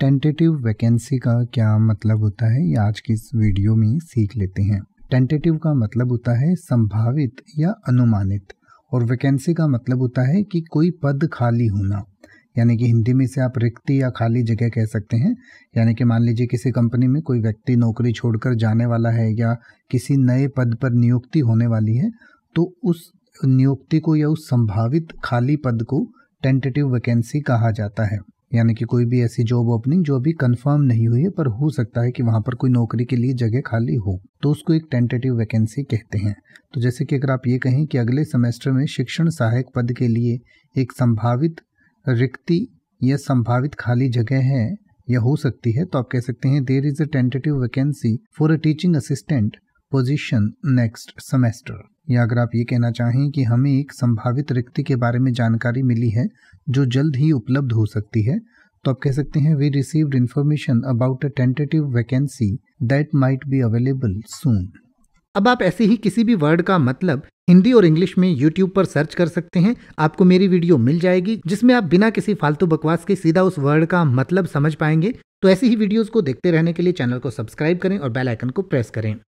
tentative vacancy का क्या मतलब होता है ये आज की इस वीडियो में सीख लेते हैं टेंटेटिव का मतलब होता है संभावित या अनुमानित और वैकेंसी का मतलब होता है कि कोई पद खाली होना यानी कि हिंदी में से आप रिक्ति या खाली जगह कह सकते हैं यानी कि मान लीजिए किसी कंपनी में कोई व्यक्ति नौकरी छोड़कर जाने वाला है या किसी नए पद पर नियुक्ति होने वाली है तो उस नियुक्ति को या उस संभावित खाली पद को टेंटेटिव वैकेंसी कहा जाता है यानी कि कोई भी ऐसी जॉब ओपनिंग जो अभी कंफर्म नहीं हुई है पर हो सकता है कि वहाँ पर कोई नौकरी के लिए जगह खाली हो तो उसको एक टेंटेटिव वैकेंसी कहते हैं तो जैसे कि अगर आप ये कहें कि अगले सेमेस्टर में शिक्षण सहायक पद के लिए एक संभावित रिक्ति या संभावित खाली जगह है या हो सकती है तो आप कह सकते हैं there is a tentative vacancy for a teaching assistant position next semester या अगर आप ये कहना चाहें कि हमें एक संभावित रिक्ति के बारे में जानकारी मिली है जो जल्द ही उपलब्ध हो सकती है तो आप कह सकते हैं we received information about a tentative vacancy that might be available soon अब आप ऐसे ही किसी भी वर्ड का मतलब हिंदी और इंग्लिश में यूट्यूब पर सर्च कर सकते हैं आपको मेरी वीडियो मिल जाएगी जिसमें आप बिना किसी फालतू बकवास के सीधा उस वर्ड का मतलब समझ पाएंगे तो ऐसी ही वीडियोस को देखते रहने के लिए चैनल को सब्सक्राइब करें और बेल आइकन को प्रेस करें